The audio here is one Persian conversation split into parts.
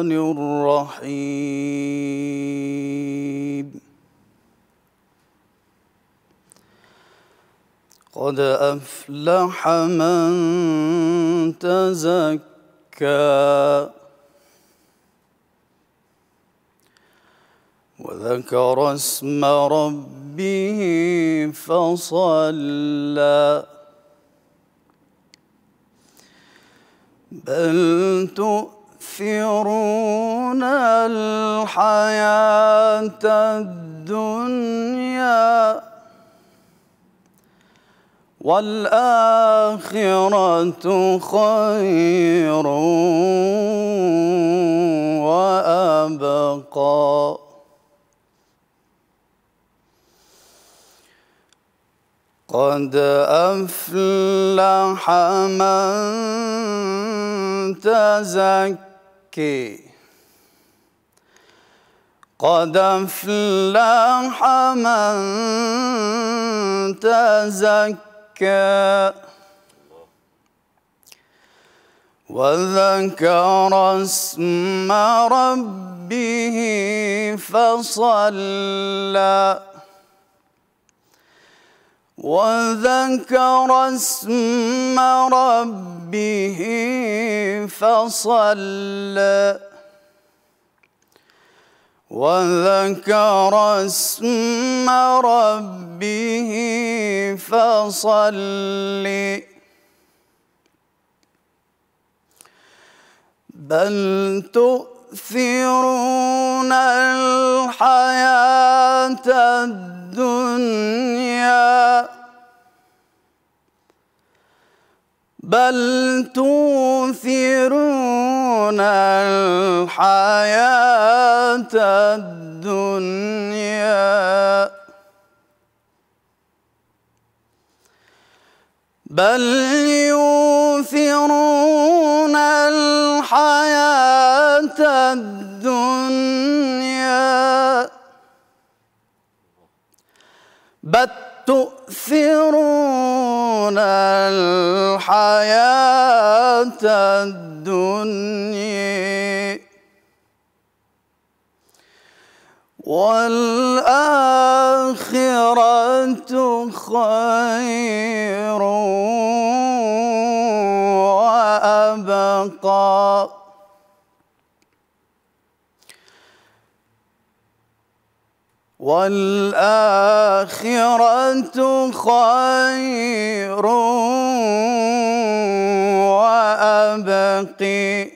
الرحمن الرحيم قد أفلح من تزكى وذكر اسم ربه فصلى بل تؤمن يؤثرون الحياة الدنيا والآخرة خير وأبقى قد أفلح من تزكى مكي قد افلح من تزكى وذكر اسم ربه فصلى وذكر اسم ربه فصلى وذكر اسم ربه فصل بل تؤثرون الحياة الدنيا الدنيا بل تؤثرون الحياة الدنيا بل يؤثرون الحياة الدنيا بل تؤثرون الحياة الدنيا والآخرة خير والآخرة خير وأبقي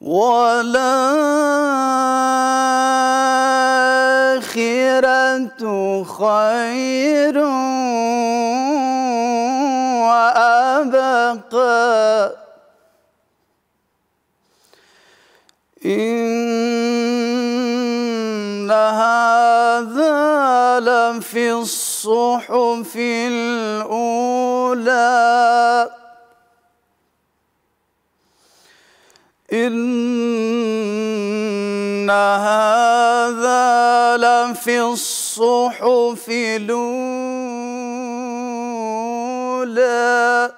والآخرة خير وأبقى إن هذا في الصحف الأولى إن هذا في الصحف الأولى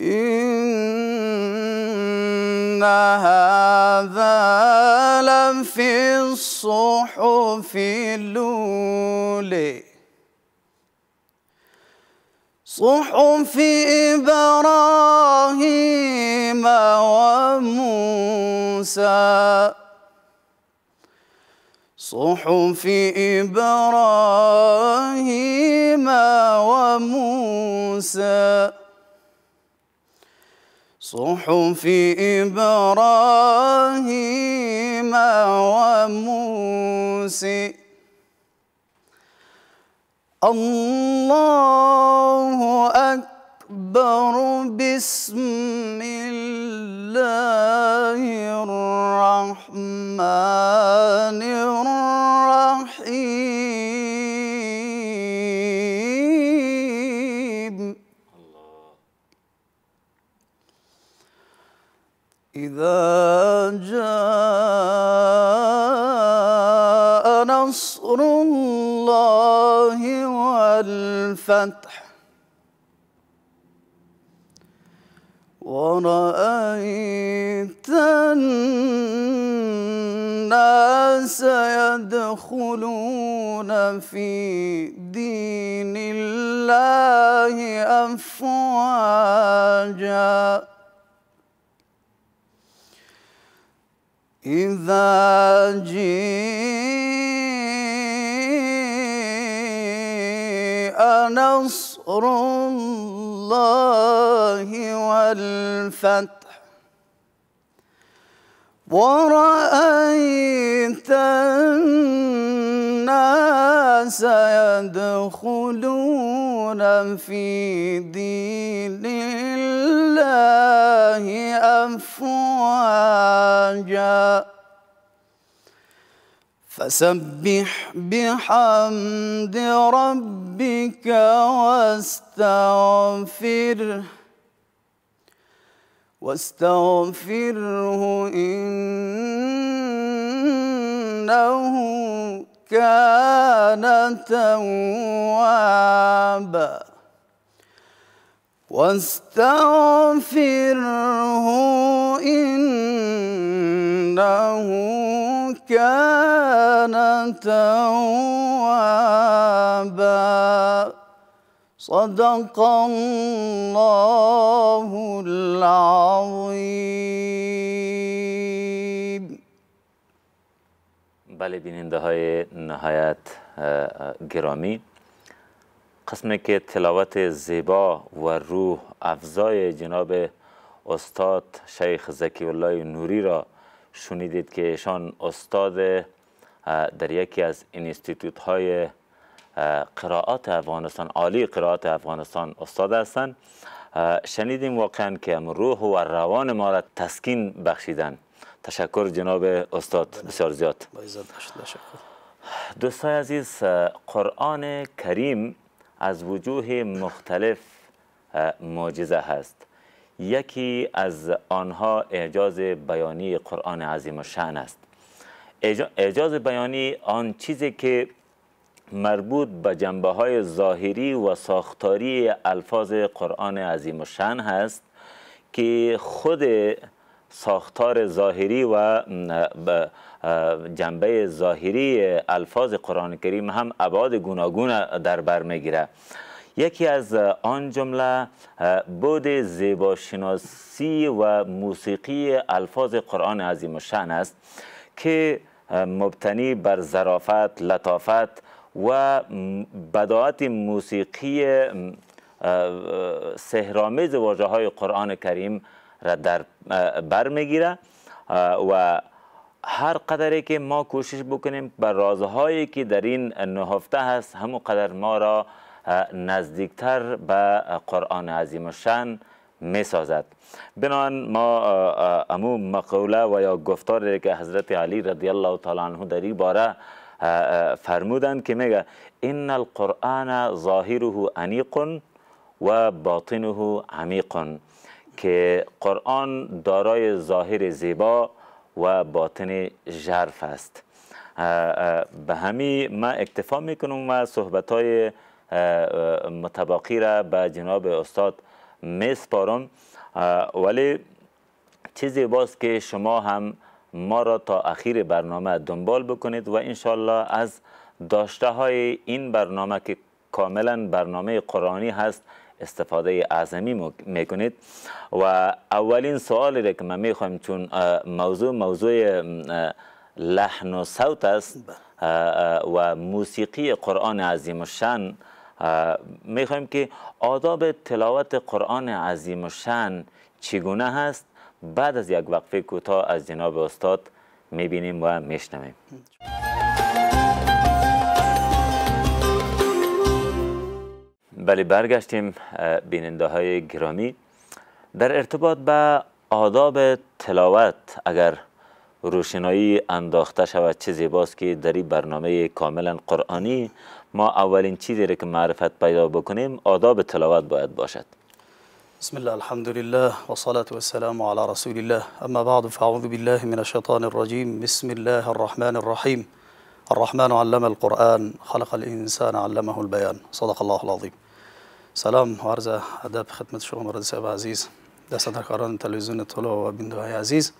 إن هذا في الصحف اللولي صحف إبراهيم وموسى صحف إبراهيم وموسى صحف إبراهيم وموسى الله أكبر بسم الله الرحمن الرحيم إذا جاء نصر الله والفتح ورأيت الناس يدخلون في دين الله أفواجاً إذا جاء نصر الله والفتح ورأيت الناس يدخلون يجاهدون في دين الله أفواجا فسبح بحمد ربك واستغفره واستغفره إنه كان توابا واستغفره إنه كان توابا صدق الله العظيم بله بیننده های نهایت گرامی قسمی که تلاوت زیبا و روح افزای جناب استاد شیخ زکی الله نوری را شنیدید که ایشان استاد در یکی از اینستیتوت های قرائات افغانستان عالی قرائات افغانستان استاد هستند شنیدیم واقعا که روح و روان ما را تسکین بخشیدن تشکر جناب استاد بله. بسیار زیاد دوستای عزیز قرآن کریم از وجوه مختلف معجزه هست یکی از آنها اعجاز بیانی قرآن عظیم شعن است اعجاز بیانی آن چیزی که مربوط به جنبه های ظاهری و ساختاری الفاظ قرآن عظیم شعن هست که خود ساختار ظاهری و جنبه ظاهری الفاظ قرآن کریم هم ابعاد گوناگون در بر میگیره یکی از آن جمله بود زیباشناسی و موسیقی الفاظ قرآن عظیم شن است که مبتنی بر ظرافت لطافت و بداعت موسیقی سهرامیز واجه های قرآن کریم را در بر میگیره و هر قدری که ما کوشش بکنیم به رازهایی که در این نهفته هست هموقدر قدر ما را نزدیکتر به قرآن عظیم میسازد. می سازد بنان ما امو مقوله و یا گفتار که حضرت علی رضی الله تعالی عنه در این باره فرمودند که میگه ان القرآن ظاهره انیق و باطنه عمیق که قرآن دارای ظاهر زیبا و باطن ژرف است به همی ما اکتفا میکنم و صحبت های متباقی را به جناب استاد میسپارم ولی چیزی باز که شما هم ما را تا اخیر برنامه دنبال بکنید و انشالله از داشته های این برنامه که کاملا برنامه قرآنی هست استفاده اعظمی میکنید و اولین سوالی را که ما میخوایم چون موضوع موضوع لحن و صوت است بله. و موسیقی قرآن عظیم و شن میخوایم که آداب تلاوت قرآن عظیم و شن چگونه هست بعد از یک وقفه کوتاه از جناب استاد میبینیم و میشنویم بله برگشتیم بیننده های گرامی در ارتباط به آداب تلاوت اگر روشنایی انداخته شود چه زیباست که در این برنامه کاملا قرآنی ما اولین چیزی را که معرفت پیدا بکنیم آداب تلاوت باید باشد بسم الله الحمد لله والصلاة والسلام على رسول الله اما بعد فاعوذ بالله من الشیطان الرجیم بسم الله الرحمن الرحیم الرحمن علم القرآن خلق الإنسان علمه البيان. صدق الله العظیم سلام عرض ادب خدمت شما مراد صاحب عزیز کاران تلویزیون طلوع و بیندوهای عزیز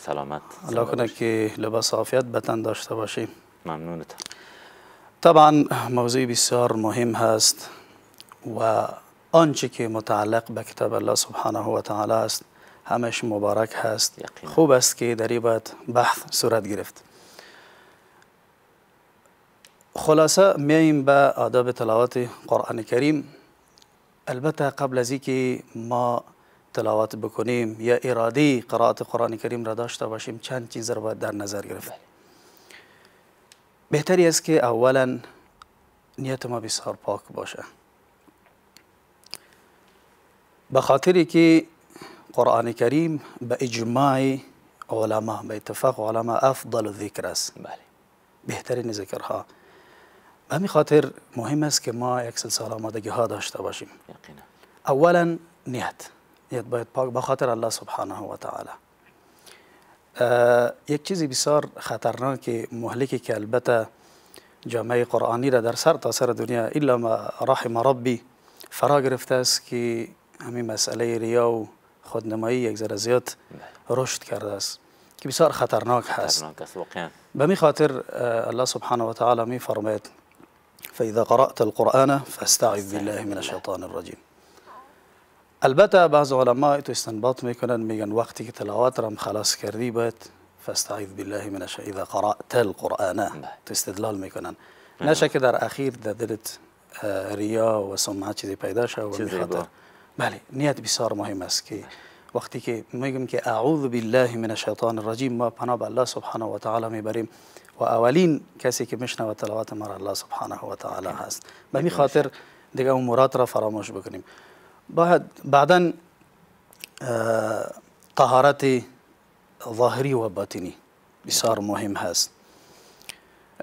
سلامت الله کنه که لباس عافیت بتن داشته باشیم ممنونت طبعا موضوع بسیار مهم هست و آنچه که متعلق به کتاب الله سبحانه و تعالی است همش مبارک هست خوب است که در باید بحث صورت گرفت خلاصه میاییم به آداب تلاوت قرآن کریم البته قبل از اینکه ما تلاوت بکنیم یا ارادی قرائت قرآن کریم را داشته باشیم چند چیز را در نظر گرفت بهتری است که اولا نیت ما بسیار پاک باشه به خاطری که قرآن کریم به اجماع علما به اتفاق علما افضل ذکر است بله بهترین ذکرها همین خاطر مهم است که ما یک سلسله آمادگی ها داشته باشیم یقینا اولا نیت نیت باید پاک خاطر الله سبحانه و تعالی یک چیزی بسیار خطرناک مهلکی که البته جامعه قرآنی را در سر تا سر دنیا الا ما رحم ربی فرا گرفته است که همین مسئله ریا و خودنمایی یک ذره زیاد بله. رشد کرده است که بسیار خطرناک هست خطرناک است واقعا به خاطر الله سبحانه و تعالی می فرماید فإذا قرأت القرآن فاستعذ بالله من الشيطان الرجيم البته بعض علماء تو استنباط میکنن میگن وقتی که تلاوت خلاص کردی باید فاستعذ بالله من الشيطان اذا قرأت القرآن تو استدلال میکنن نشه که در اخیر در دلت اه، ریا و سمعه چیزی پیدا شد و خطر بله نیت بسیار مهم است که وقتی که میگم که اعوذ بالله من الشيطان الرجيم ما پناه به الله سبحانه و تعالی میبریم و کسی که میشنوه تلاوت ما را الله سبحانه و تعالی هست به این خاطر دیگه اون مراد را فراموش بکنیم بعد بعدا آه، طهارت ظاهری و باطنی بسیار مهم هست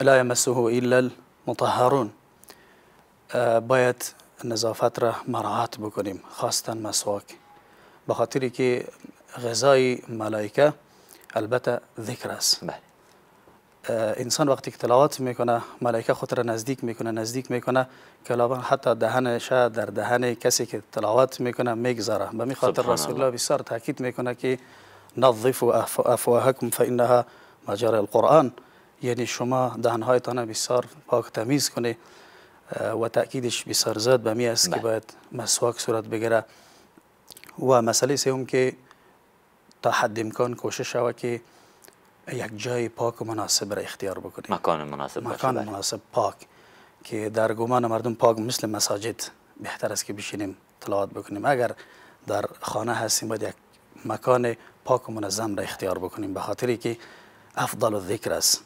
لا یمسه الا المطهرون آه، باید نظافت را مراعات بکنیم خواستن مسواک به خاطری که غذای ملائکه البته ذکر است انسان وقتی که تلاوت میکنه ملائکه خود را نزدیک میکنه نزدیک میکنه کلابا حتی دهنش در دهن کسی که تلاوت میکنه میگذاره به خاطر رسول الله بسیار تاکید میکنه که نظف افواهکم فانها مجار القرآن یعنی شما دهنهایتان بسیار پاک تمیز کنید و تاکیدش بسیار زیاد به می است که بله. باید مسواک صورت بگیره و مسئله سوم که تا حد امکان کوشش شوه که یک جای پاک و مناسب را اختیار بکنیم مکان مناسب مکان بله. مناسب پاک که در گمان مردم پاک مثل مساجد بهتر است که بشینیم تلاوت بکنیم اگر در خانه هستیم باید یک مکان پاک و منظم را اختیار بکنیم به خاطری که افضل و ذکر است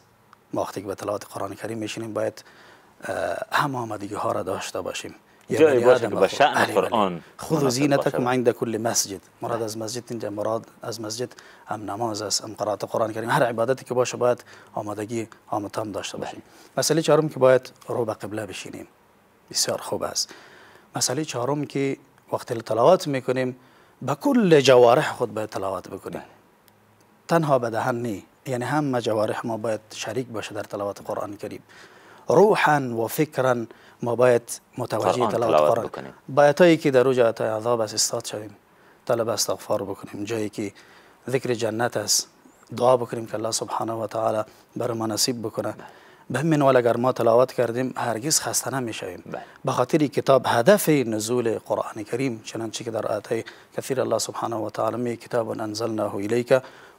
ما وقتی که به تلاوت قرآن کریم میشینیم باید هم آمدگی ها را داشته باشیم جای باشد به شأن قرآن خذ زینتکم عند کل مسجد مراد از مسجد اینجا مراد از مسجد هم نماز است هم قرائت قرآن کریم هر عبادتی که باشه باید آمادگی آمتام داشته باشیم مسئله چهارم که باید رو به قبله بشینیم بسیار خوب است مسئله چهارم که وقتی تلاوت میکنیم به کل جوارح خود باید تلاوت بکنیم تنها به دهن نی یعنی همه جوارح ما باید شریک باشه در تلاوت قرآن کریم روحا و فکرا ما باید متوجه تلاوت قرآن بایتایی که در روز عطای عذاب از استاد شویم طلب استغفار بکنیم جایی که ذکر جنت است دعا بکنیم که الله سبحانه و تعالی بر ما نصیب بکنه به همین حال اگر ما تلاوت کردیم هرگز خسته نمیشویم به خاطر کتاب هدف نزول قرآن کریم چنانچه که در آیات کثیر الله سبحانه و تعالی می کتاب انزلناه الیک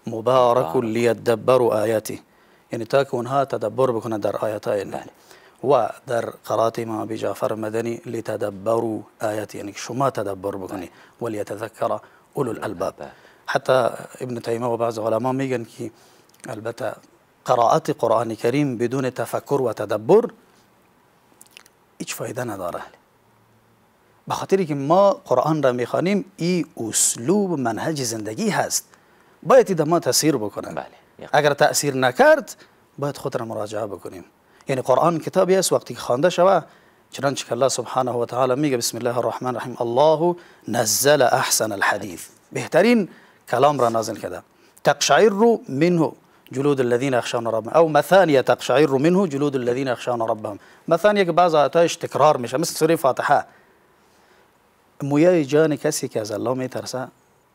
مبارک لیدبروا آیاته یعنی تا که اونها تدبر بکنه در آیات الله ودر قرات ما بجافر مدني لتدبروا آيات يعني شو ما تدبر بكني وليتذكر اولو الالباب حتى ابن تيمة وبعض بعض ميجن كي که البته قراءة قرآن الكريم بدون تفكر وتدبر ايش فايدة فایده نداره بخاطر كي ما قرآن را میخوانیم اي اسلوب منهج زندگي هست باید در ما تاثیر بکنه بله. اگر تاثیر نکرد باید خود را مراجعه بکنیم یعنی قرآن کتابی است وقتی که خوانده شوه چنانچه که الله سبحانه و تعالی میگه بسم الله الرحمن الرحیم الله نزل احسن الحدیث بهترین کلام را نازل کرده تقشعر منه جلود الذين يخشون ربهم او مثانيه تقشعر منه جلود الذين يخشون ربهم مثانیه که بعض آتایش تکرار میشه مثل سوره فاتحه مویای جان کسی که از الله میترسه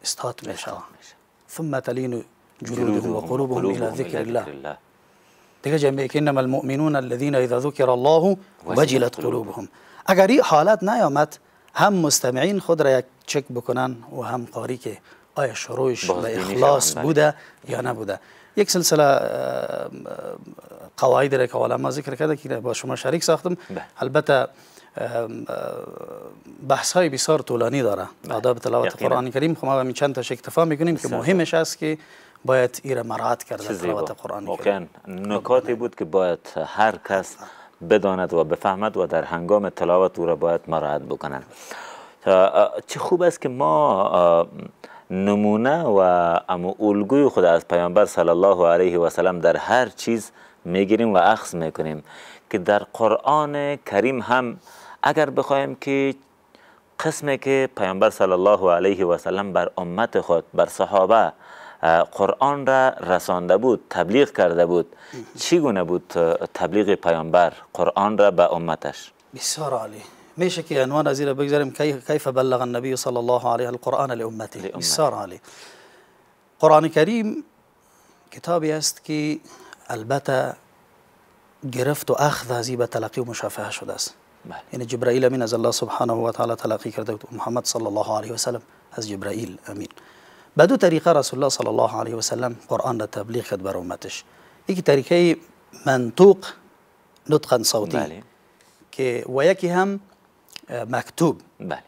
استاد میشه ثم تلین جلودهم و قلوبهم الی ذکر الله دیگه المؤمنون الذين اذا ذکر الله وجلت قلوبهم اگر این حالت نیامد هم مستمعین خود را یک چک بکنن و هم قاری که آیا شروعش و اخلاص بله. بوده یا نبوده یک سلسله قواعد را که ما ذکر کرده با شما شریک ساختم بله. البته بحث های بسیار طولانی داره بله. آداب تلاوت قرآن کریم خب ما همین چند تاش اکتفا میکنیم که مهمش است که باید ایرا مراد کرد کرده تلاوت قرآن نکاتی بود که باید هر کس بداند و بفهمد و در هنگام تلاوت او را باید مراد بکنند چه خوب است که ما نمونه و اما الگوی خود از پیامبر صلی الله علیه و سلم در هر چیز میگیریم و اخذ میکنیم که در قرآن کریم هم اگر بخوایم که قسمی که پیامبر صلی الله علیه و سلم بر امت خود بر صحابه قرآن را رسانده بود تبلیغ کرده بود چی گونه بود تبلیغ پیامبر قرآن را به امتش بسیار عالی میشه که عنوان از را بگذاریم کیف بلغ النبی صلی الله علیه القرآن لامته بسیار عالی قرآن کریم کتابی است که البته گرفت و اخذ ازی به تلقی و مشافهه شده است بله. یعنی جبرائیل امین از الله سبحانه و تعالی تلقی کرده و محمد صلی الله علیه و سلم از جبرائیل امین به دو طریقه رسول الله صلی الله علیه و سلم قرآن را تبلیغ کرد بر امتش یکی طریقه منطوق نطقا صوتی بله. که و یکی هم مکتوب بله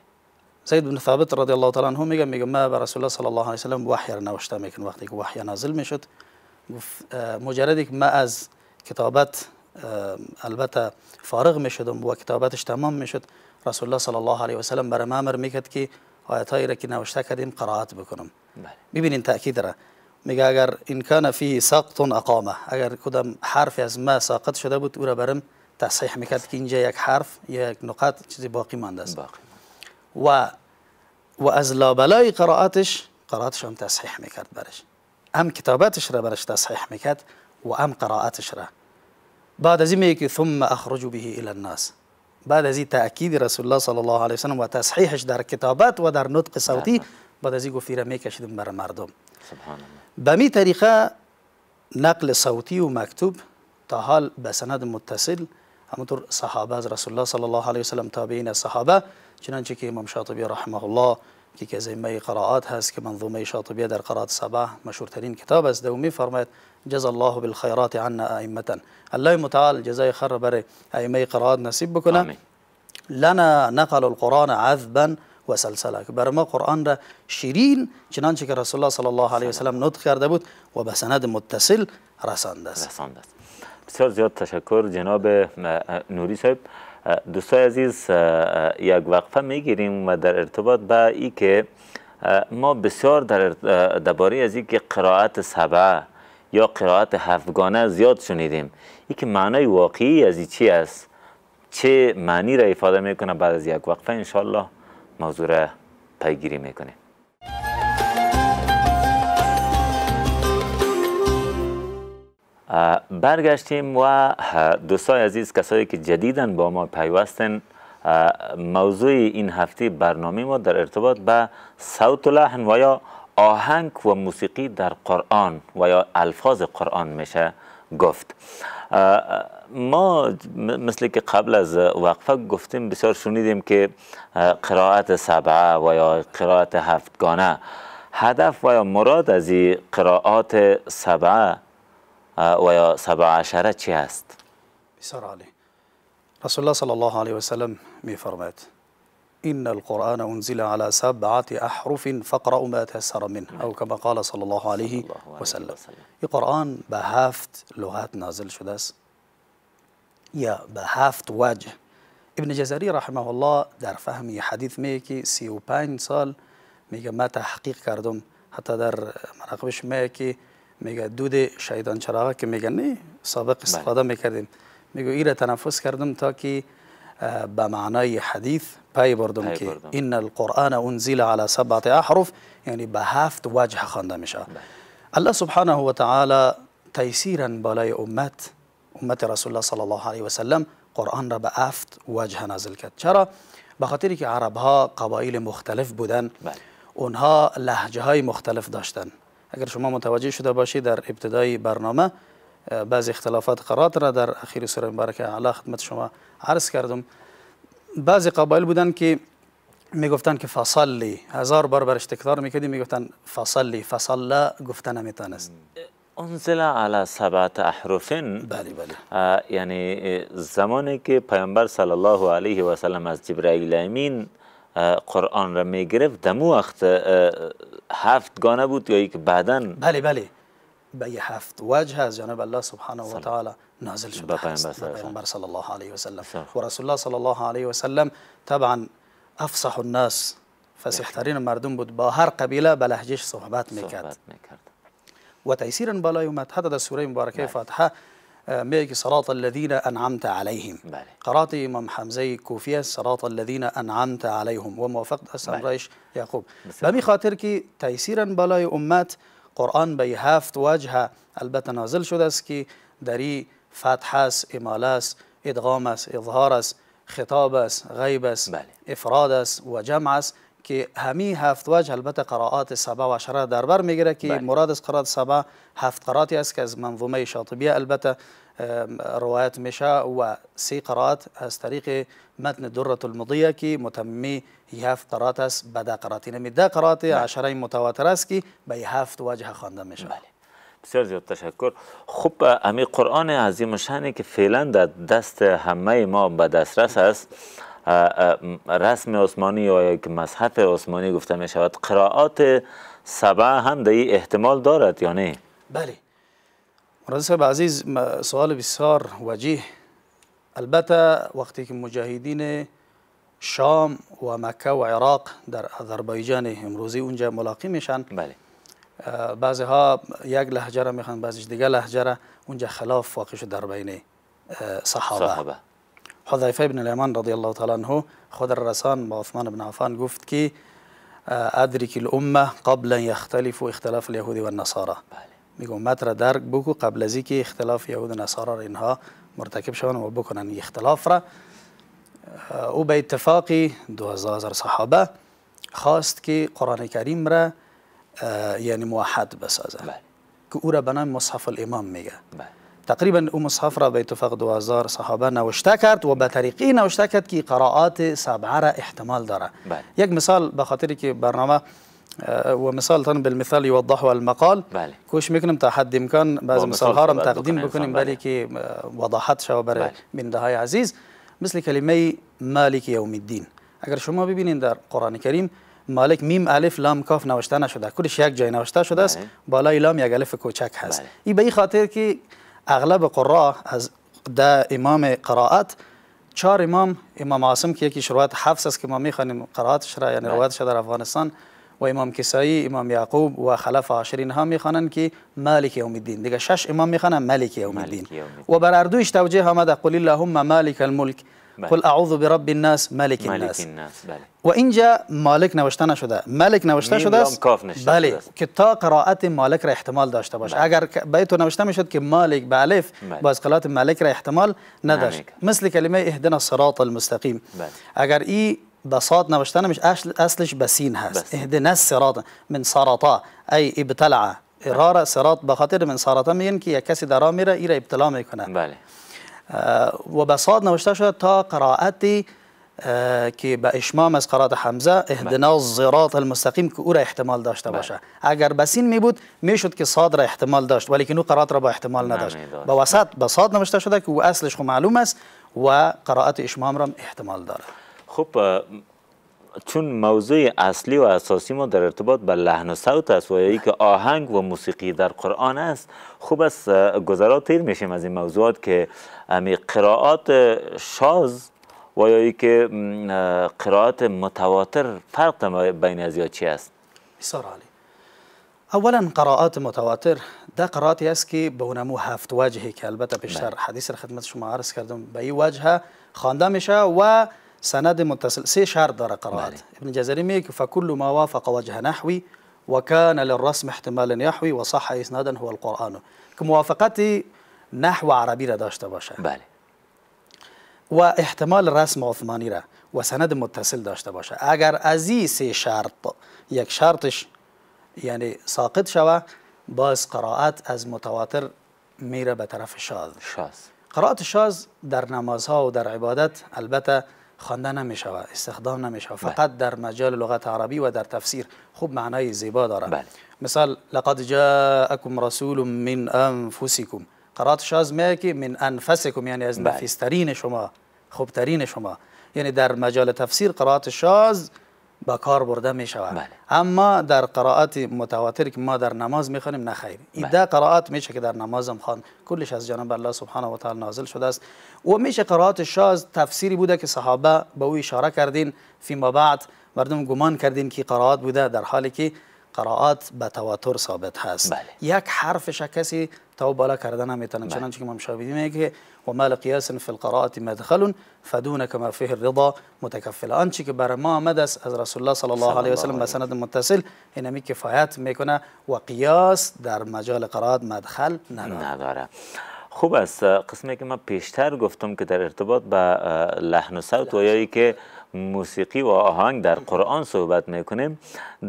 زید بن ثابت رضی الله تعالی عنه میگه میگه ما بر رسول الله صلی الله علیه و سلم وحی را نوشته میکن وقتی که وحی نازل میشد مجردی که ما از کتابت البته فارغ میشدم و کتابتش تمام میشد رسول الله صلی الله علیه و سلم برای ما امر میکرد که آیت را که نوشته کردیم قرائت بکنم ببینین بله. تأکید را میگه اگر این کان فی سقط اقامه اگر کدام حرفی از ما ساقط شده بود او را برم تصحیح میکرد که اینجا یک حرف یا یک نقط چیزی باقی مانده است و و از لابلای قرائتش قرائتش هم تصحیح میکرد برش هم کتابتش را برش تصحیح میکرد و هم قرائتش را بعد از این میگه ثم اخرج به الی الناس بعد از این تأکید رسول الله صلی الله علیه وسلم و تصحیحش در کتابت و در نطق صوتی بعد از این را بر مردم به می طریقه نقل صوتی و مکتوب تا حال به سند متصل همونطور صحابه از رسول الله صلی الله علیه وسلم تابعین صحابه چنانچه که امام شاطبی رحمه الله که که زمه هست که منظومه شاطبی در قرائت صبح مشهورترین کتاب است دومی فرماید جزا الله بالخیرات عنا ائمتا الله متعال جزای خر بر ائمه قرائت نصیب بکنه لنا نقل القرآن عذبا و سلسله بر ما قرآن را شیرین چنانچه که رسول الله صلی الله علیه و سلم نطق کرده بود و به سند متصل رسانده است بسیار زیاد تشکر جناب نوری صاحب دوستای عزیز یک وقفه میگیریم و در ارتباط به ای که ما بسیار در دباره از که قرائت سبع یا قرائت هفتگانه زیاد شنیدیم این که معنای واقعی از این چی است چه معنی را ifade میکنه بعد از یک وقفه انشالله موضوع را پیگیری میکنیم برگشتیم و دوستای عزیز کسایی که جدیدن با ما پیوستن موضوع این هفته برنامه ما در ارتباط به صوت و لحن و یا آهنگ و موسیقی در قرآن و یا الفاظ قرآن میشه گفت ما مثل که قبل از وقفه گفتیم بسیار شنیدیم که قرائت سبعه و یا قرائت هفتگانه هدف و یا مراد از این قرائات سبعه و یا سبعه عشره چی است؟ بسیار عالی رسول الله صلی الله علیه و سلم می فرماید إن القرآن أنزل على سبعة أحرف فقرأ ما تيسر منه أو كما قال صلى الله عليه وسلم Ihr Koran بهافت لغات نازل شده يا بهافت واجه ابن جزری رحمه الله در فهم حديث ميكي سيو باين سال میگه ما تحقيق كردم حتى در مراقبش ميكي که دود شیطان چراغ كي میگه ني سابق استفاده ميكردم میگه إيرا تنفس كردم تاكي به معنای حدیث پای بردم که این القرآن انزل علی سبعت احرف یعنی به هفت وجه خوانده میشه بله. الله سبحانه و تعالی تیسیرا بالای امت امت رسول الله صلی الله علیه و قرآن را به هفت وجه نازل کرد چرا به که عرب ها قبایل مختلف بودن بله. اونها لحجه های مختلف داشتن اگر شما متوجه شده باشی در ابتدای برنامه بعض اختلافات قرات را در اخیر سوره مبارکه خدمت شما عرض کردم بعضی قبایل بودن که میگفتند که فصلی هزار بار برش تکرار میکردیم میگفتن فصلی فصلا گفته نمیتانست انزل علی سبعت احرفن بله بله یعنی زمانی که پیامبر صلی الله علیه و سلم از جبرائیل امین قرآن را میگرفت دمو وقت هفت گانه بود یا یک بعدن بله بله بأي حافظ واجهة جنب الله سبحانه وتعالى نازل شد النبي صلى الله عليه وسلم ورسول الله صلى الله عليه وسلم طبعا أفصح الناس فسحترین مردم بود با هر قبیله به صحبت میکرد و تیسیرا بالای اومد حتی در سوره مبارکه فاتحه اه، میگه صراط الذين انعمت عليهم قرات امام حمزه کوفی صراط الذين انعمت عليهم و موافق است امرایش یعقوب به خاطر که تیسیرا بالای امت قرآن به هفت وجه البته نازل شده است که دری فتح است اماله است ادغام است اظهار است خطاب است غیب است بله. افراد است و جمع است که همین هفت وجه البته قرائات سبا و عشره در بر میگیره که بله. مراد از قرائات سبا هفت قرائتی است که از منظومه شاطبیه البته روایت میشه و سی قرات از طریق متن درت المضیه که متممی هفت قرات است به ده قرات ده بله. قرات عشره متواتر است که به هفت وجه خوانده بله. میشه بسیار زیاد تشکر خوب امی قرآن عظیم شانی که فعلا در دست همه ما به دسترس است رسم عثمانی یا یک مصحف عثمانی گفته می شود قرائات سبع هم در احتمال دارد یا نه بله مرادی صاحب عزیز سوال بسیار وجیه البته وقتی که مجاهدین شام و مکه و عراق در آذربایجان امروزی اونجا ملاقی میشن بله بعضی ها یک لحجه را میخوان بعضیش دیگه لحجه اونجا خلاف واقع شد در بین صحابه, صحابه. حذیفه بن الیمان رضی الله تعالی عنه خود الرسان با عثمان بن عفان گفت که ادرک الامه قبل ان یختلفوا اختلاف الیهود والنصاری بله. میگم درک بکو قبل از اینکه اختلاف یهود و نصارا را اینها مرتکب شوند و بکنن اختلاف را او به اتفاق 2000 صحابه خواست که قرآن کریم را یعنی موحد بسازه بله. که او را به مصحف الامام میگه بله. تقریبا او مصحف را به اتفاق 2000 صحابه نوشته کرد و به طریقی نوشته کرد که قرائات سبعه را احتمال داره بله. یک مثال به خاطر که برنامه و ومثال بالمثال یوضحها المقال بله. کوش کوش میکنم تا حد امکان بعض مثال ها را تقدیم بکنیم بله که وضاحت شو برای بنده بله. های عزیز مثل کلمه مالک یوم الدین اگر شما ببینید در قرآن کریم مالک میم الف لام کاف نوشته نشده کلش یک جای نوشته شده است بله. بالای لام یک الف کوچک هست این به این خاطر که اغلب قرائ از ده امام قرائت چهار امام امام عاصم که یکی شروعات حفظ است که ما میخوانیم قرائتش را یعنی شده در افغانستان و امام کسایی امام یعقوب و خلف عاشرین ها میخوانند که مالک یوم الدین دیگه شش امام میخوانند مالک یوم الدین و بر اردوش توجیه آمده قل اللهم مالک الملک قل اعوذ برب الناس ملک الناس, الناس. بله. و اینجا مالک نوشته نشده ملک نوشته شده است بله که تا قرائت مالک را احتمال داشته باشه بله. اگر بیت نوشته میشد که مالک به الف بله. باز قرائت مالک را احتمال نداشت مثل کلمه اهدنا الصراط المستقیم بله. اگر این بساط نبشتنا مش أسلش بسين هست اهدنا الصراط من سرطا أي ابتلع إرارة سراط بخاطر من سرطا مين كي یک کسی إلى میره ميكونا بله آه، و بساط شو تا قراءتي آه، كي به اشمام از قرات حمزه اهدنا الزراط المستقيم كي او را احتمال داشته باشه اگر بسين ميبود ميشد كي صاد را احتمال داشت ولكن او قرات را با احتمال نداشت با وسط به صاد نوشته شده كي او أسلش خو معلوم است و قرائت اشمام را احتمال داره خب چون موضوع اصلی و اساسی ما در ارتباط به لحن و صوت است و یکی که آهنگ و موسیقی در قرآن است خوب از گزارات تیر میشیم از این موضوعات که امی قرائات شاز و یا که قرائات متواتر فرق بین از یا چی است بسیار عالی اولا قرائات متواتر ده قرائاتی است که به اونمو هفت وجهی که البته بیشتر بله. حدیث خدمت شما عرض کردم به این وجه خوانده میشه و سند متصل سي شهر دار قراءات ابن جزري ميك فكل ما وافق وجه نحوي وكان للرسم احتمالا يحوي وصح اسنادا هو القرآن كموافقتي نحو عربي را داشته باشه بله واحتمال رسم عثماني را و سند متصل داشته باشه اگر ازي سي سه شرط یک شرطش یعنی ساقط شوه باز قرائت از متواتر میره به طرف شاذ شاذ قرائت شاز در نمازها و در عبادت البته خوانده نمی شود استخدام نمی بله. فقط در مجال لغت عربی و در تفسیر خوب معنای زیبا داره بله. مثال لقد جاءكم رسول من انفسكم قرات شاز میگه من انفسکم یعنی از بله. نفیسترین شما خوبترین شما یعنی در مجال تفسیر قرات شاز با کار برده می شود بله. اما در قرائت متواتر که ما در نماز می خوانیم نه خیر بله. این ده میشه که در نماز خوان کلش از جانب الله سبحانه و تعالی نازل شده است و میشه قرائت شاز تفسیری بوده که صحابه به او اشاره کردین فی ما بعد مردم گمان کردین که قرائت بوده در حالی که قرائات به تواتر ثابت هست بله. یک حرفش کسی تو بالا کرده نمیتونه بله. چنانچه که ما میگه و مال قیاس فی القرائات مدخل فدون کما فیه الرضا متکفل آنچه که بر ما آمد است از رسول الله صلی الله علیه و سلم به سند متصل اینمی کفایت میکنه و قیاس در مجال قرائات مدخل نداره, خوب است قسمی که ما پیشتر گفتم که در ارتباط به لحن و صوت و که موسیقی و آهنگ در قرآن صحبت میکنیم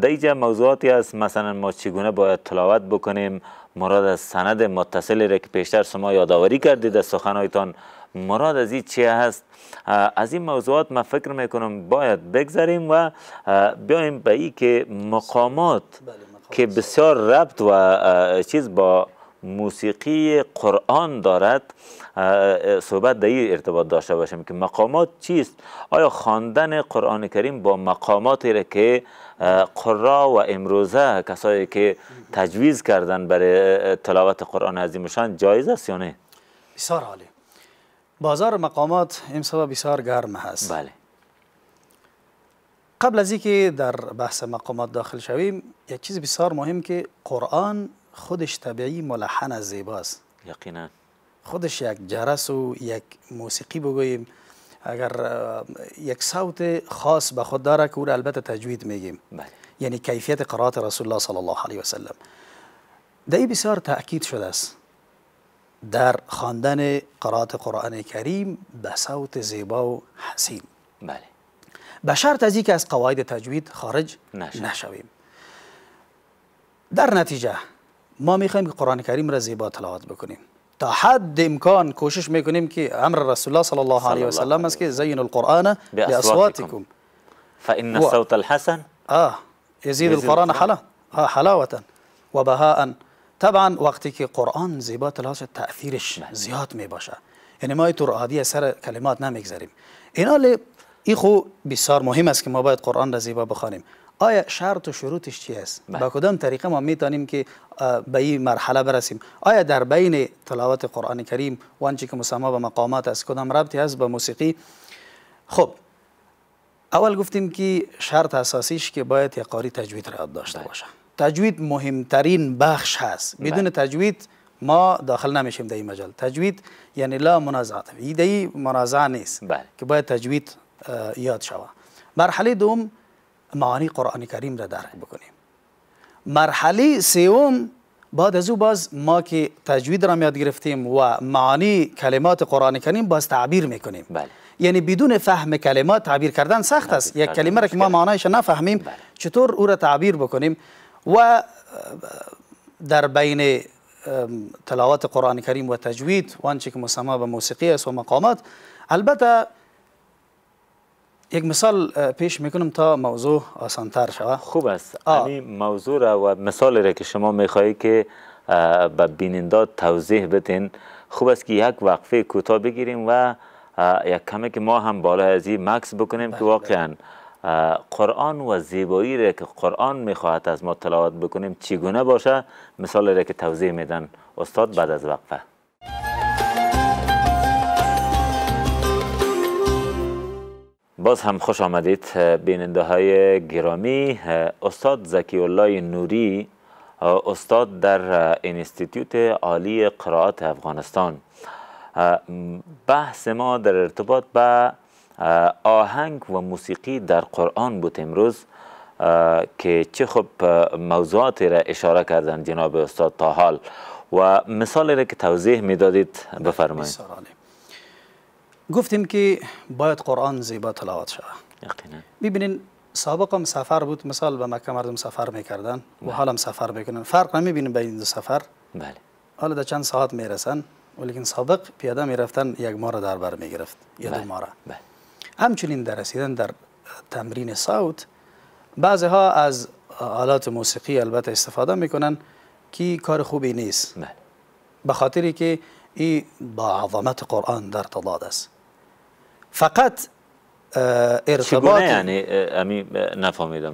در اینجا موضوعاتی است مثلا ما چگونه باید تلاوت بکنیم مراد از سند متصل را که پیشتر شما یادآوری کردید در سخنهایتان مراد از این چیه هست از این موضوعات من فکر میکنم باید بگذاریم و بیایم به این که بله، مقامات که بسیار ربط و چیز با موسیقی قرآن دارد صحبت در این ارتباط داشته باشیم که مقامات چیست آیا خواندن قرآن کریم با مقاماتی را که قرا و امروزه کسایی که تجویز کردن برای تلاوت قرآن عظیمشان جایز است یا نه بسیار عالی بازار مقامات امسال بسیار گرم هست بله قبل از اینکه در بحث مقامات داخل شویم یک چیز بسیار مهم که قرآن خودش طبیعی ملحن از زیباست یقینا خودش یک جرس و یک موسیقی بگوییم اگر یک صوت خاص به خود داره که او البته تجوید میگیم بله. یعنی کیفیت قرائت رسول الله صلی الله علیه و سلم در بسیار تاکید شده است در خواندن قرائت قرآن کریم به صوت زیبا و حسین بله به شرط از اینکه از قواعد تجوید خارج نشویم در نتیجه ما میخوایم که قرآن کریم را زیبا تلاوت بکنیم تا حد امکان کوشش میکنیم که امر رسول الله صلی الله علیه و سلم است که زین القرآن باصواتکم فان صوت الحسن آه يزيد القرآن حلا آه وبهاء طبعا وقتی که قرآن زیبا تلاوت شد تاثیرش زیاد میباشه یعنی ما طور عادی سر کلمات نمیگذاریم اینا ای خو بسیار مهم است که ما باید قرآن را زیبا بخوانیم آیا شرط و شروطش چی است؟ بله. با کدام طریقه ما میتونیم که به این مرحله برسیم آیا در بین تلاوت قرآن کریم و آنچه که مسما به مقامات است کدام ربطی هست به موسیقی خب اول گفتیم که شرط اساسیش که باید قاری تجوید را داشته بله. باشه تجوید مهمترین بخش هست بله. بدون تجوید ما داخل نمیشیم در این مجال تجوید یعنی لا منازعات ایده منازعه نیست بله. که باید تجوید یاد شود مرحله دوم معانی قرآن کریم را درک بکنیم مرحله سوم بعد از او باز ما که تجوید را یاد گرفتیم و معانی کلمات قرآن کریم باز تعبیر میکنیم بله. یعنی بدون فهم کلمات تعبیر کردن سخت است بله. یک بله. کلمه را که ما معنایش نفهمیم بله. چطور او را تعبیر بکنیم و در بین تلاوت قرآن کریم و تجوید و آنچه که مسما به موسیقی است و مقامات البته یک مثال پیش میکنم تا موضوع آسانتر شوه خوب است این یعنی موضوع را و مثال را که شما میخواهی که به بیننده توضیح بتین خوب است که یک وقفه کوتاه بگیریم و یک کمی که ما هم بالا از این مکس بکنیم که بله، بله. واقعا قرآن و زیبایی را که قرآن میخواهد از ما تلاوت بکنیم چگونه باشه مثال را که توضیح میدن استاد بعد از وقفه باز هم خوش آمدید بیننده های گرامی استاد زکی الله نوری استاد در انستیتیوت عالی قرائت افغانستان بحث ما در ارتباط به آهنگ و موسیقی در قرآن بود امروز که چه خوب موضوعاتی را اشاره کردن جناب استاد تا حال و مثالی را که توضیح میدادید بفرمایید گفتیم که باید قرآن زیبا تلاوت شود یقینا ببینین سابق سفر بود مثال به مکه مردم سفر میکردن و بله. حالا سفر میکنن فرق نمیبینیم بین دو سفر بله حالا در چند ساعت میرسن ولیکن سابق پیاده میرفتن یک ماره در بر میگرفت یا دو بله. ماره بله. همچنین در رسیدن در تمرین صوت بعضی ها از آلات موسیقی البته استفاده میکنن که کار خوبی نیست بله. به خاطری که این با عظمت قرآن در تضاد است فقط ارتباط یعنی امی نفهمیدم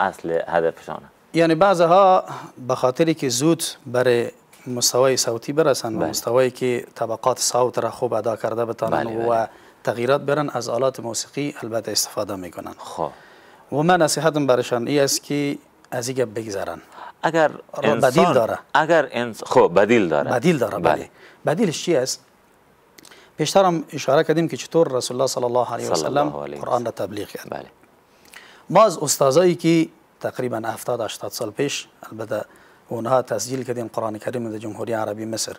اصل هدفشان یعنی بعضها به خاطری که زود برای مستوای صوتی برسن به مستوای که طبقات صوت را خوب ادا کرده بتانن بله، و بله. تغییرات برن از آلات موسیقی البته استفاده میکنن خب و من نصیحتم برشان ای است که از این بگذارن اگر انسان بدیل داره اگر انس... خب بدیل داره بدیل داره بله. بدیلش چی است پیشترم اشاره کردیم که چطور رسول الله صلی الله علیه و سلم قرآن را تبلیغ کرد بله باز استادایی که تقریبا 70 80 سال پیش البته اونها تسجیل کردیم قرآن کریم در جمهوری عربی مصر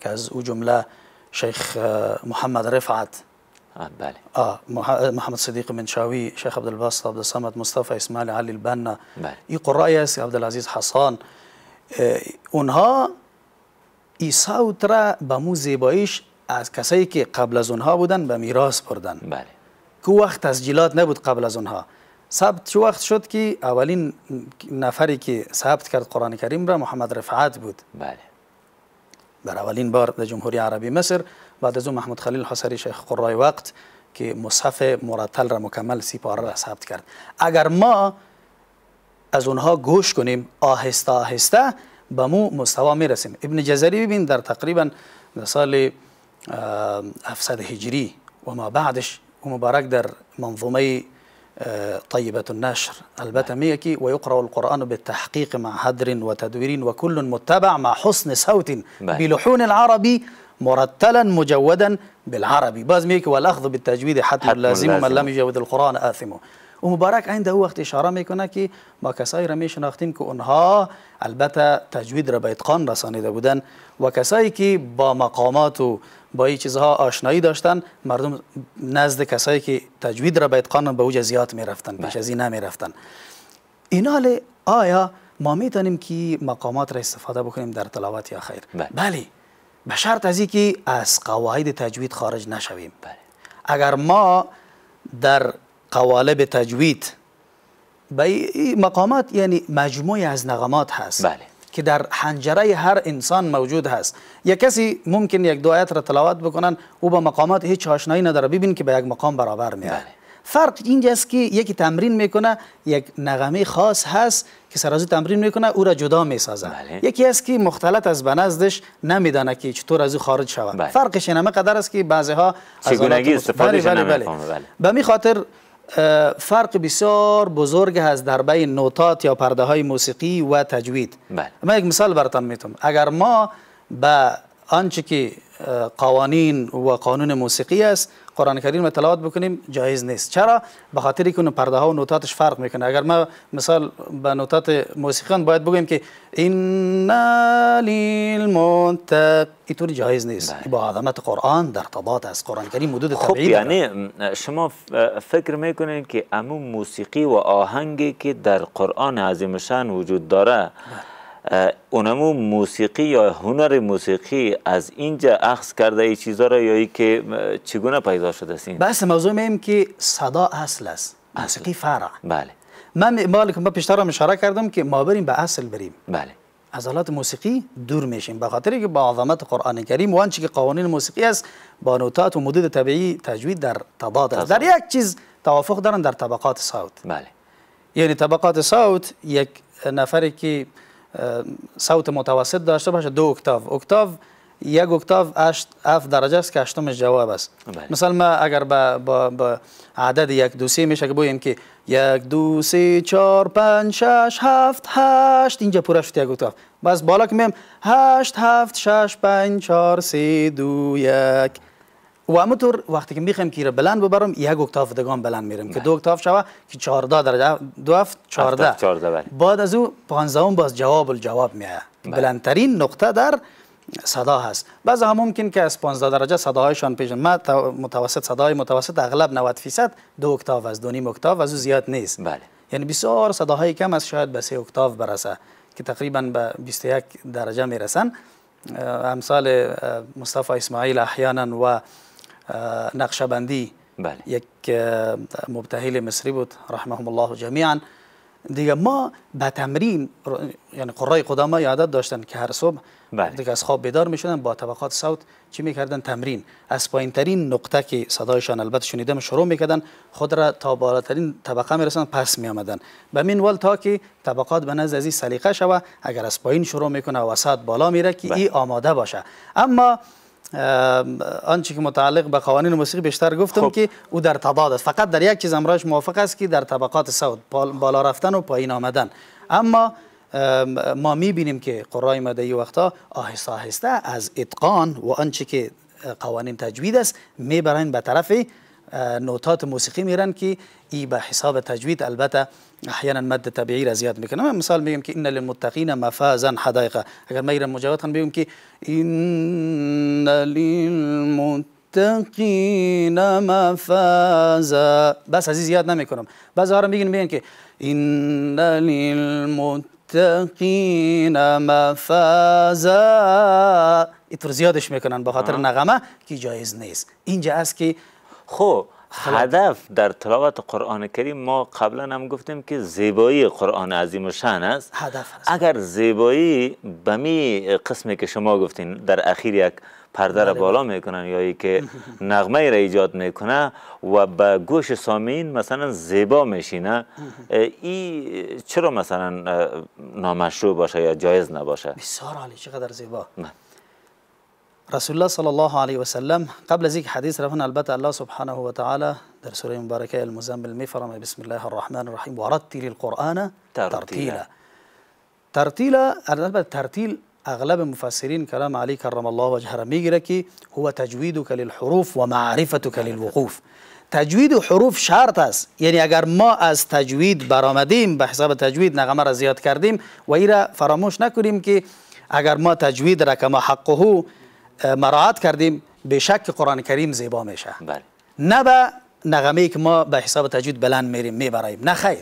که از او جمله شیخ آه، محمد رفعت آه، بله آه محمد صدیق منشاوی شیخ عبد الباسط عبد الصمد مصطفی اسماعیل علی البنا بله. ای قرای است عبد العزیز حسان اه، اونها ای صوت را به از کسایی که قبل از اونها بودن به میراث بردن بله کو وقت تسجیلات نبود قبل از اونها ثبت چه وقت شد که اولین نفری که ثبت کرد قرآن کریم را محمد رفعت بود بله بر اولین بار در جمهوری عربی مصر بعد از اون محمد خلیل حسری شیخ قرای وقت که مصحف مرتل را مکمل سی پاره را ثبت کرد اگر ما از اونها گوش کنیم آهسته آهسته به مو مستوا میرسیم ابن جزری ببین در تقریبا سال آه، أفساد هجري وما بعدش ومبارك در منظومي آه، طيبة النشر البتا ميكي ويقرأ القرآن بالتحقيق مع هدر وتدوير وكل متبع مع حسن صوت بلحون العربي مرتلا مجودا بالعربي باز ميكي والأخذ بالتجويد حتم, اللازم لازم من لم يجود القرآن آثمه ومبارك عنده وقت اشاره ميكونا كي ما كساي رميش ناختين که انها البتا تجويد را رساني اتقان رسانیده بودن و کسایی با با این چیزها آشنایی داشتن مردم نزد کسایی که تجوید را به قانون به اوج زیاد رفتن پیش بله. از این نمیرفتن این حال آیا ما میتونیم که مقامات را استفاده بکنیم در تلاوت یا خیر بله, بله. به شرط از که از قواعد تجوید خارج نشویم بله. اگر ما در قوالب تجوید به مقامات یعنی مجموعی از نغمات هست بله. که در حنجره هر انسان موجود هست یک کسی ممکن یک دو آیت را تلاوت بکنن او با مقامات هیچ آشنایی نداره ببین که به یک مقام برابر میاد. بله. فرق اینجاست که یکی تمرین میکنه یک نغمه خاص هست که سرازی تمرین میکنه او را جدا میسازه بله. یکی است که مختلط از بنزدش نمیدانه که چطور از او خارج شود بله. فرقش اینه قدر است که بعضی ها از استفاده بله، بله،, بله بله. به خاطر فرق بسیار بزرگ هست در بین نوتات یا پرده های موسیقی و تجوید بله. من یک مثال برتان میتونم اگر ما به آنچه که قوانین و قانون موسیقی است قرآن کریم تلاوت بکنیم جایز نیست چرا به خاطر که اون پرده ها و نوتاتش فرق میکنه اگر ما مثال به نوتات موسیقیان باید بگویم که لیل مونت اینطوری جایز نیست بله. با عظمت قرآن در تضاد از قرآن کریم مدود خب یعنی شما فکر میکنین که امون موسیقی و آهنگی که در قرآن عظیم شان وجود داره بله. اونمو موسیقی یا هنر موسیقی از اینجا اخذ کرده ای چیزا را یا ای که چگونه پیدا شده است بس موضوع میم که صدا اصل است موسیقی فرع بله من با پیشتر هم اشاره کردم که ما بریم به اصل بریم بله از حالات موسیقی دور میشیم به خاطر که با عظمت قرآن کریم و آنچه که قوانین موسیقی است با نوتات و مدود طبیعی تجوید در تضاد است در یک چیز توافق دارن در طبقات صوت بله یعنی طبقات صوت یک نفری که صوت متوسط داشته باشه دو اکتاو اکتاو یک اکتاو هشت اف درجه است که هشتمش جواب است بله. مثلا ما اگر با, با, با عدد یک دو سه میشه که بویم که یک دو سه چهار پنج شش هفت هشت اینجا پوره شد یک اکتاو بس بالا که میم هشت هفت شش پنج چهار سه دو یک و همونطور وقتی که میخوایم که بلند ببرم یک اکتاف دگان بلند میرم که دو اکتاف شوه که 14 درجه دو هفت 14 بله. بعد از او 15 باز جواب الجواب میایه بله. بلندترین نقطه در صدا هست بعض هم ممکن که از 15 درجه صداهایشان پیش ما متوسط صدای متوسط اغلب 90 فیصد دو اکتاف از دو نیم اکتاف از او زیاد نیست بله یعنی بسیار صداهای کم از شاید به سه اکتاف برسه که تقریبا به 21 درجه میرسن امثال مصطفی اسماعیل احیانا و نقشه بله. یک مبتهل مصری بود رحمهم الله جمیعا دیگه ما به تمرین یعنی قرای قدما عادت داشتن که هر صبح بله. دیگه از خواب بیدار میشدن با طبقات صوت چی میکردن تمرین از پایین ترین نقطه که صدایشان البته شنیدم شروع میکردن خود را تا بالاترین طبقه میرسن پس میآمدن به منوال تا که طبقات به نزد از سلیقه شوه اگر از پایین شروع میکنه وسط بالا میره که بله. این آماده باشه اما آنچه که متعلق به قوانین موسیقی بیشتر گفتم خب. که او در تضاد است فقط در یک چیز امراش موافق است که در طبقات سود بالا رفتن و پایین آمدن اما ما بینیم که قرای ای وقتا آهسته آهسته از اتقان و آنچه که قوانین تجوید است میبرن به طرف نوتات موسیقی میرن که ای به حساب تجوید البته احیانا مد طبیعی را زیاد میکنه من مثال میگم که ان للمتقین مفازا حدائق اگر میرم مجاوت هم بگم که ان للمتقین مفازا بس این زیاد نمیکنم بعضی ها می میگن میگن که ان للمتقین مفازا اینطور زیادش میکنن به خاطر نغمه که جایز نیست اینجا است که خب هدف در تلاوت قرآن کریم ما قبلا هم گفتیم که زیبایی قرآن عظیم و شان است هدف هست. اگر زیبایی به می قسمی که شما گفتین در اخیر یک پرده را بله، بالا بله. میکنن یا ای که نغمه را ایجاد میکنه و به گوش سامین مثلا زیبا میشینه این چرا مثلا نامشروع باشه یا جایز نباشه بسیار عالی چقدر زیبا رسول الله صلی الله علیه و سلم قبل از حدیث حدیث رفتن البته الله سبحانه و تعالی در سوره مبارکه المزمل میفرمه بسم الله الرحمن الرحیم ورتل القرآن ترتیلا ترتیلا البته ترتیل اغلب مفسرین کلام علی کرم الله وجهه را میگیره که هو تجویدک للحروف و معرفتک للوقوف تجوید حروف شرط است یعنی اگر ما از تجوید برآمدیم به حساب تجوید نغمه را زیاد کردیم و ای را فراموش نکنیم که اگر ما تجوید را که ما حقه مراعات کردیم به شک قرآن کریم زیبا میشه بله. نه به نغمه که ما به حساب تجوید بلند میریم میبرایم نه خیر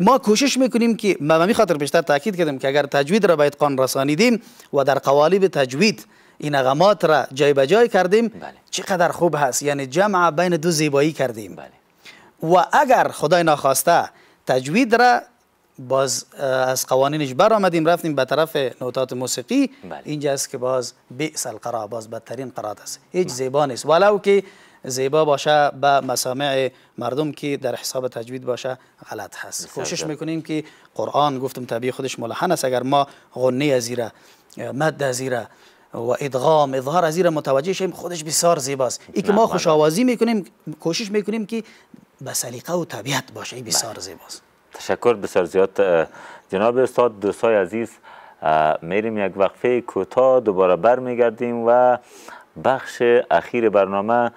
ما کوشش میکنیم که ما خاطر بیشتر تاکید کردیم که اگر تجوید را به اتقان رسانیدیم و در قوالب تجوید این نغمات را جای به جای کردیم بله. چقدر خوب هست یعنی جمع بین دو زیبایی کردیم بله. و اگر خدای ناخواسته تجوید را باز از قوانینش بر آمدیم رفتیم به طرف نوتات موسیقی بله. اینجاست که باز بئس باز بدترین قرات است هیچ زیبا نیست ولو که زیبا باشه به مسامع مردم که در حساب تجوید باشه غلط هست کوشش میکنیم که قرآن گفتم طبیع خودش ملحن است اگر ما غنه ازیره مد ازیره و ادغام اظهار از متوجه شیم خودش بسیار زیباست ای که ما بله، بله. خوش آوازی میکنیم کوشش میکنیم که به سلیقه و طبیعت باشه بسیار زیباست تشکر بسیار زیاد جناب استاد دوستای عزیز میریم یک وقفه کوتاه دوباره برمیگردیم و بخش اخیر برنامه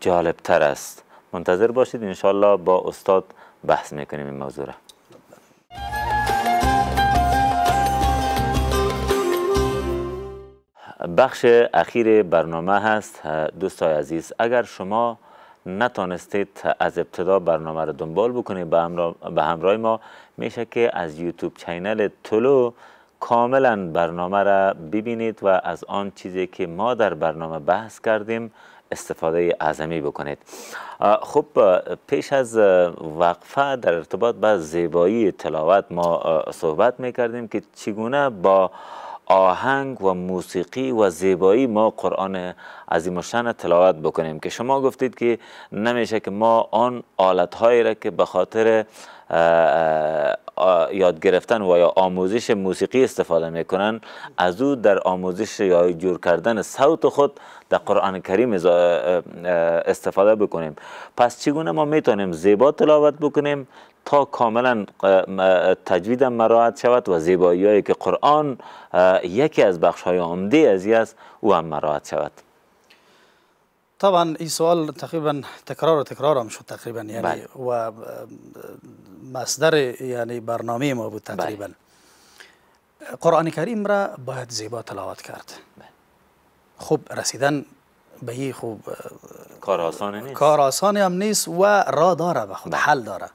جالب تر است منتظر باشید انشالله با استاد بحث میکنیم این موضوع را بخش اخیر برنامه هست دوستای عزیز اگر شما نتانستید از ابتدا برنامه رو دنبال بکنید به, همراه ما میشه که از یوتیوب چینل تلو کاملا برنامه را ببینید و از آن چیزی که ما در برنامه بحث کردیم استفاده اعظمی بکنید خب پیش از وقفه در ارتباط با زیبایی تلاوت ما صحبت میکردیم که چگونه با آهنگ و موسیقی و زیبایی ما قرآن عظیم شن تلاوت بکنیم که شما گفتید که نمیشه که ما آن آلتهایی را که به خاطر یاد گرفتن و یا آموزش موسیقی استفاده میکنن از او در آموزش یا جور کردن صوت خود در قرآن کریم استفاده بکنیم پس چگونه ما میتونیم زیبا تلاوت بکنیم تا کاملا تجویدم مراعت شود و زیبایی هایی که قرآن یکی از بخش های عمده از است او هم مراعت شود طبعا این سوال تقریبا تکرار و تکرار هم شد تقریبا یعنی بله. و مصدر یعنی برنامه ما بود تقریبا بله. قرآن کریم را باید زیبا تلاوت کرد بله. خوب رسیدن به این خوب کار آسان نیست کار آسان هم نیست و را داره به خود حل داره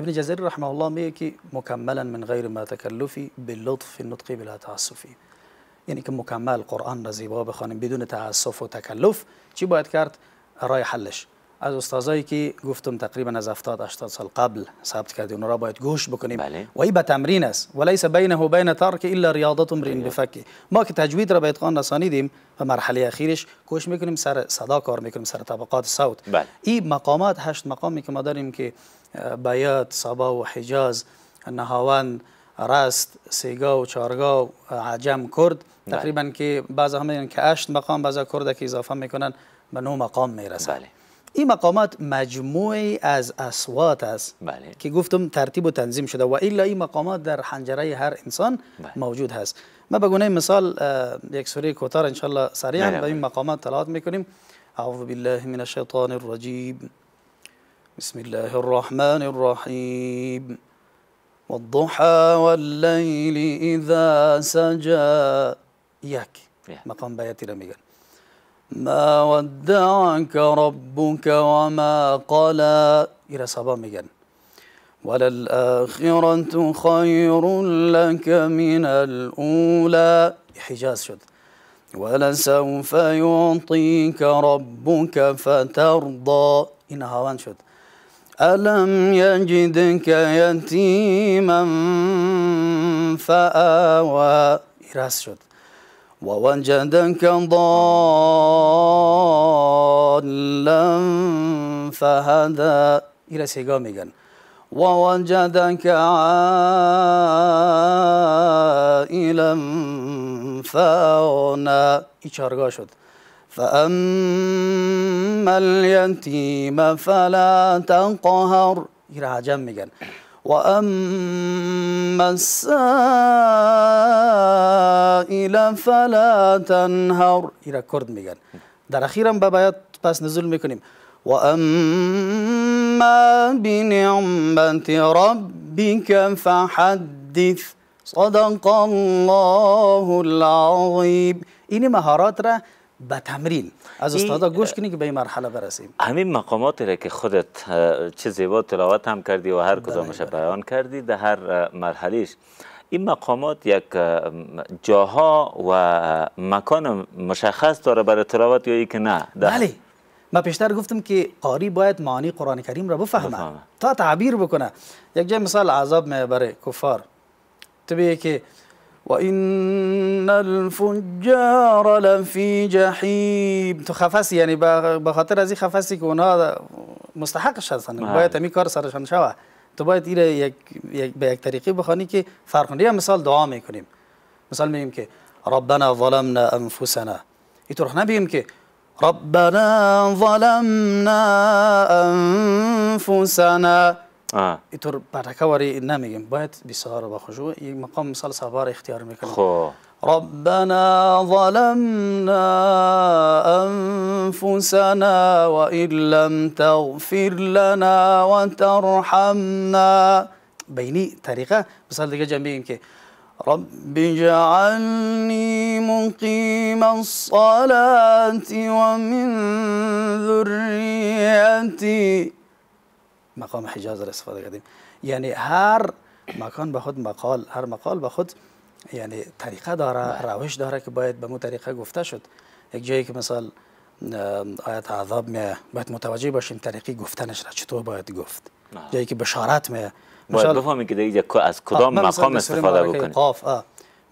ابن جزری رحمه الله میگه که مکملا من غیر ما تکلفی باللطف نطقی بلا تاسفی یعنی که مکمل قرآن را زیبا بخوانیم بدون تعسف و تکلف چی باید کرد رای حلش از استادایی که گفتم تقریبا از 70 80 سال قبل ثبت کردیم اونا را باید گوش بکنیم بله. و این به تمرین است ولیس بینه و بین ترک الا ریاضت امرئ بله. بفکی ما که تجوید را به اتقان رسانیدیم و مرحله اخیرش گوش میکنیم سر صدا کار میکنیم سر طبقات صوت بله. مقامات هشت مقامی که ما داریم که بیات، سبا و حجاز، نهاوند، رست، سیگا و چارگا عجم کرد بله. تقریبا که بعض هم که مقام بعضا کرده که اضافه میکنن به نو مقام میرسه بله. این مقامات مجموعی از اصوات است بله. که گفتم ترتیب و تنظیم شده و الا این مقامات در حنجره هر انسان بله. موجود هست ما به گونه مثال یک سوره کوتاه انشالله سریع الله سریعا به این مقامات تلاوت میکنیم اعوذ بالله من الشیطان الرجیم بسم الله الرحمن الرحيم والضحى والليل إذا سجى إياك مقام بياتي لميغان ما ودعك ربك وما قلى إلى صبا ميغان وللآخرة خير لك من الأولى حجاز شد ولسوف يعطيك ربك فترضى إنها وان شد ألم يجدك يتيما فآوى إراس شد ووجدك ضالا فهدى إراس يقام ووجدك عائلا فأغنى إشارقا شد فأما اليتيم فلا تقهر يراها جمجا وأما السائل فلا تنهر إلى كرد ميجان در أخيرا بابايات بس نزول ميكونيم وأما بنعمة ربك فحدث صدق الله العظيم إني مهارات را به تمرین از استادا گوش کنی که به این مرحله برسیم همین مقاماتی را که خودت چه زیبا تلاوت هم کردی و هر کدامش بله، بله. بیان کردی در هر مرحلهش این مقامات یک جاها و مکان مشخص داره برای تلاوت یا که نه بله ما پیشتر گفتم که قاری باید معانی قرآن کریم را بفهمه, تا تعبیر بکنه یک جای مثال عذاب میبره کفار تو که وان الفجار لفی جحیم تو خفص یعنی به خاطر از این خفصی که اونا مستحق هستن بله. باید همین کار سرشان شوه تو باید ایره یک, به یک طریقی بخوانی که فرخنده مثال دعا میکنیم مثال میگیم که ربنا ظلمنا انفسنا اینطور نبیم که ربنا ظلمنا انفسنا اینطور آه. بعد وری نمیگیم باید بسیار با مقام مثال صبار اختیار میکنیم ربنا ظلمنا أنفسنا وإن لم تغفر لنا وترحمنا بيني طريقة مثال دیگه جنبیم که رب اجعلني مقيم الصلاة ومن ذريتي مقام حجاز را استفاده کردیم یعنی هر مکان به خود مقال هر مقال به خود یعنی طریقه داره روش داره که باید به مو طریقه گفته شد یک جایی که مثال آیت عذاب می باید متوجه باشیم طریقی گفتنش را چطور باید گفت جایی که بشارت می باید بفهمی که از کدام مقام استفاده بکنیم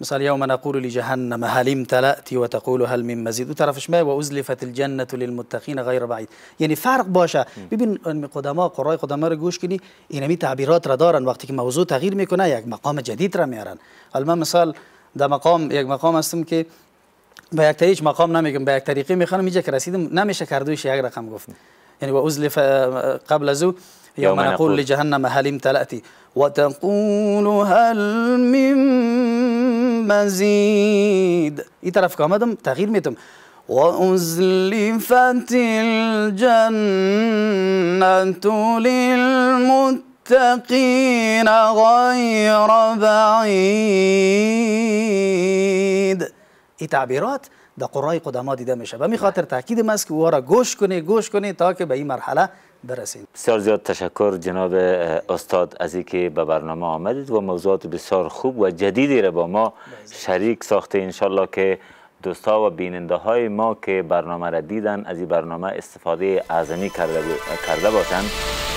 مثال يوم نقول لجهنم هل امتلأت وتقول هل من مزید و طرفش وازلفت و ازلفت الجنه للمتقین غیر بعید یعنی فرق باشه ببین قدما قرای قدما رو گوش کنی اینمی تعبیرات را دارن وقتی که موضوع تغییر میکنه یک مقام جدید را میارن الان مثال در مقام یک مقام هستم که به یک طریق مقام نمیگم به یک طریقه میخوانم اینجا که رسیدم نمیشه کردوش یک رقم گفت یعنی و قبل از او یوم نقول لجهنم هل وتقول هل من مزيد اي طرف كامدم تغيير ميتم وأزلفت الجنة للمتقين غير بعيد اي تعبيرات ده قرائي قدما دیده میشه به خاطر تاکید ماسك که گوش كوني گوش کنید تا به این مرحله برسیم بسیار زیاد تشکر جناب استاد از اینکه به برنامه آمدید و موضوعات بسیار خوب و جدیدی را با ما بله. شریک ساخته انشالله که دوستا و بیننده های ما که برنامه را دیدن از این برنامه استفاده اعظمی کرده, کرده باشند